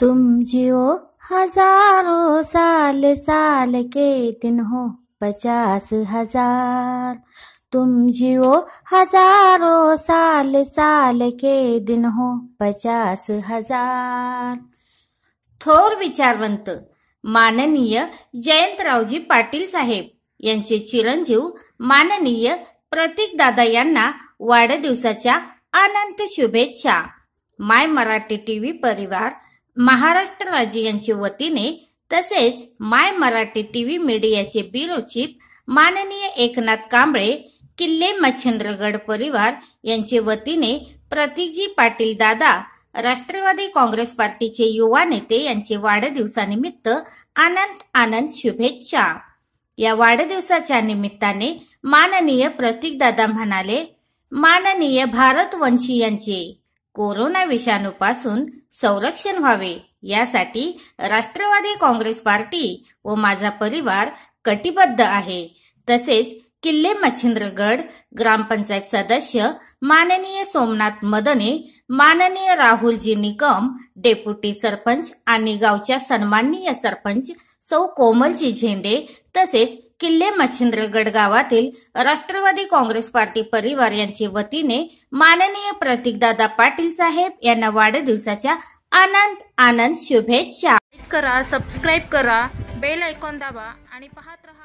तुम जियो हजारो साल साल के दिन हो पचास हजार तुम जियो हजारो साल साल के दिन हो पचास हजार थोर विचारवंत माननीय जयंतरावजी पाटील साहेब यांचे चिरंजीव माननीय प्रतीक दादा यांना वाढदिवसाच्या अनंत शुभेच्छा माय मराठी टीव्ही परिवार महाराष्ट्र राज्य यांच्या वतीने तसेच माय मराठी टीव्ही मीडियाचे ब्युरो चीफ माननीय एकनाथ कांबळे किल्ले मच्छिंद्रगड परिवार यांचे वतीने प्रतीकजी पाटील दादा राष्ट्रवादी काँग्रेस पार्टीचे युवा नेते यांचे वाढदिवसानिमित्त आनंद आनंद शुभेच्छा या वाढदिवसाच्या निमित्ताने माननीय प्रतीकदादा म्हणाले माननीय भारतवंशी यांचे कोरोना विषाणूपासून संरक्षण व्हावे यासाठी राष्ट्रवादी काँग्रेस पार्टी व माझा परिवार कटिबद्ध आहे तसेच किल्ले मच्छिंद्रगड ग्रामपंचायत सदस्य माननीय सोमनाथ मदने माननीय राहुलजी निकम डेप्युटी सरपंच आणि गावच्या सन्माननीय सरपंच सौ कोमलजी झेंडे तसेच किल्ले मच्छिंद्रगड गावातील राष्ट्रवादी काँग्रेस पार्टी परिवार यांच्या वतीने माननीय प्रतीकदादा पाटील साहेब यांना वाढदिवसाच्या आनंद आनंद शुभेच्छा करा सबस्क्राईब करा बेल ऐकॉन दाबा आणि पाहत राहा